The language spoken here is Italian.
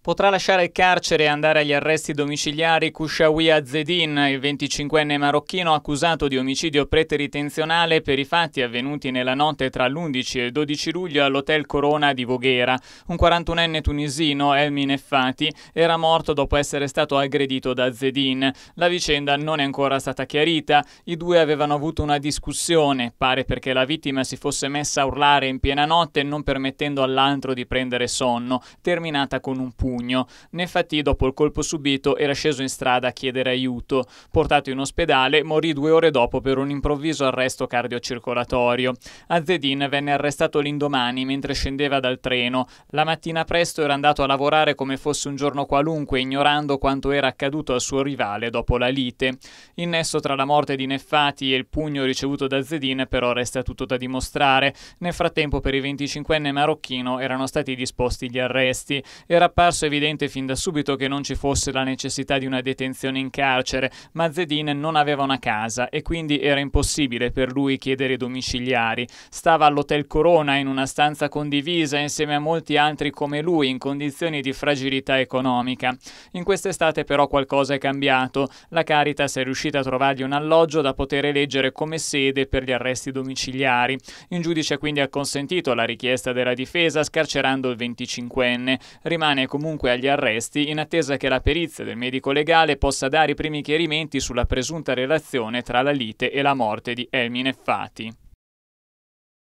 Potrà lasciare il carcere e andare agli arresti domiciliari Kushawi Azedin, il 25enne marocchino accusato di omicidio preteritenzionale per i fatti avvenuti nella notte tra l'11 e il 12 luglio all'Hotel Corona di Voghera. Un 41enne tunisino, Elmin Effati, era morto dopo essere stato aggredito da Azedin. La vicenda non è ancora stata chiarita. I due avevano avuto una discussione, pare perché la vittima si fosse messa a urlare in piena notte non permettendo all'altro di prendere sonno, terminata con un pugno pugno. Nefati, dopo il colpo subito, era sceso in strada a chiedere aiuto. Portato in ospedale, morì due ore dopo per un improvviso arresto cardiocircolatorio. Azedin venne arrestato l'indomani mentre scendeva dal treno. La mattina presto era andato a lavorare come fosse un giorno qualunque, ignorando quanto era accaduto al suo rivale dopo la lite. Il nesso tra la morte di Neffati e il pugno ricevuto da Zedin però resta tutto da dimostrare. Nel frattempo per il 25enne marocchino erano stati disposti gli arresti. Era apparso fosse evidente fin da subito che non ci fosse la necessità di una detenzione in carcere, ma Zedin non aveva una casa e quindi era impossibile per lui chiedere domiciliari. Stava all'Hotel Corona in una stanza condivisa insieme a molti altri come lui in condizioni di fragilità economica. In quest'estate però qualcosa è cambiato. La Caritas è riuscita a trovargli un alloggio da poter eleggere come sede per gli arresti domiciliari. Il giudice quindi ha consentito la richiesta della difesa scarcerando il 25enne. Rimane comunque comunque agli arresti in attesa che la perizia del medico legale possa dare i primi chiarimenti sulla presunta relazione tra la lite e la morte di Elmine Fati.